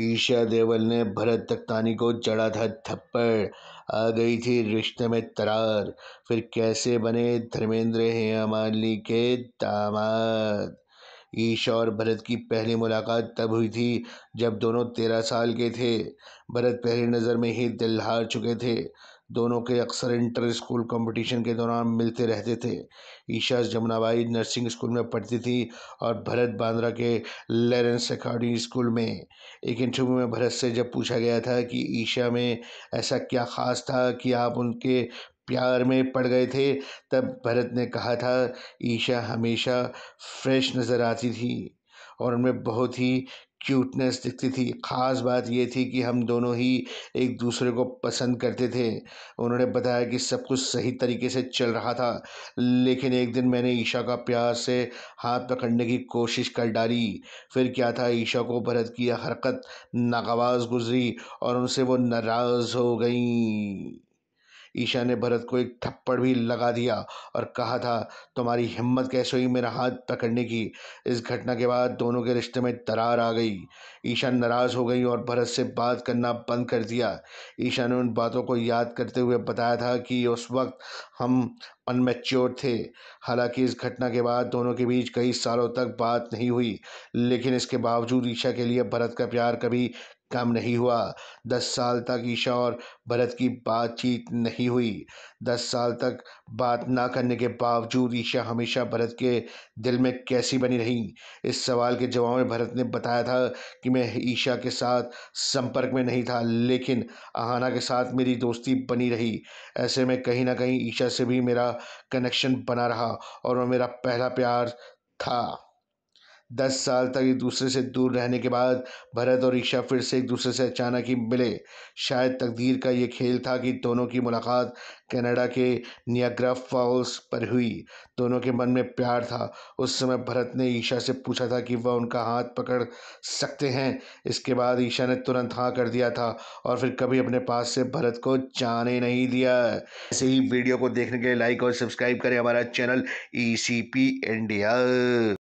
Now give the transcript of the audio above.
ईशा देवल ने भरत तख्तानी को चढ़ा था थप्पड़ आ गई थी रिश्ते में तरार फिर कैसे बने धर्मेंद्र हेमाली के दामाद ईशा और भरत की पहली मुलाकात तब हुई थी जब दोनों तेरह साल के थे भरत पहली नज़र में ही दिल हार चुके थे दोनों के अक्सर इंटर स्कूल कंपटीशन के दौरान मिलते रहते थे ईशा जमुनाबाई नर्सिंग स्कूल में पढ़ती थी और भरत बांद्रा के लेरेंस अकाडमी स्कूल में एक इंटरव्यू में भरत से जब पूछा गया था कि ईशा में ऐसा क्या ख़ास था कि आप उनके प्यार में पड़ गए थे तब भरत ने कहा था ईशा हमेशा फ्रेश नज़र आती थी और उनमें बहुत ही क्यूटनेस दिखती थी ख़ास बात ये थी कि हम दोनों ही एक दूसरे को पसंद करते थे उन्होंने बताया कि सब कुछ सही तरीके से चल रहा था लेकिन एक दिन मैंने ईशा का प्यार से हाथ पकड़ने की कोशिश कर डाली फिर क्या था ईशा को भरत की हरकत नागवाज गुजरी और उनसे वो नाराज़ हो गई ईशा ने भरत को एक थप्पड़ भी लगा दिया और कहा था तुम्हारी हिम्मत कैसे हुई मेरा हाथ पकड़ने की इस घटना के बाद दोनों के रिश्ते में दरार आ गई ईशा नाराज़ हो गई और भरत से बात करना बंद कर दिया ईशा ने उन बातों को याद करते हुए बताया था कि उस वक्त हम अनमेच्योर थे हालांकि इस घटना के बाद दोनों के बीच कई सालों तक बात नहीं हुई लेकिन इसके बावजूद ईशा के लिए भरत का प्यार कभी काम नहीं हुआ दस साल तक ईशा और भरत की बातचीत नहीं हुई दस साल तक बात ना करने के बावजूद ईशा हमेशा भरत के दिल में कैसी बनी रही इस सवाल के जवाब में भरत ने बताया था कि मैं ईशा के साथ संपर्क में नहीं था लेकिन आहाना के साथ मेरी दोस्ती बनी रही ऐसे में कहीं ना कहीं ईशा से भी मेरा कनेक्शन बना रहा और वह मेरा पहला प्यार था दस साल तक एक दूसरे से दूर रहने के बाद भरत और ईशा फिर से एक दूसरे से अचानक ही मिले शायद तकदीर का ये खेल था कि दोनों की मुलाकात कनाडा के नियाग्रा फॉल्स पर हुई दोनों के मन में प्यार था उस समय भरत ने ईशा से पूछा था कि वह उनका हाथ पकड़ सकते हैं इसके बाद ईशा ने तुरंत हाँ कर दिया था और फिर कभी अपने पास से भरत को जाने नहीं दिया ऐसे ही वीडियो को देखने के लिए लाइक और सब्सक्राइब करें हमारा चैनल ई इंडिया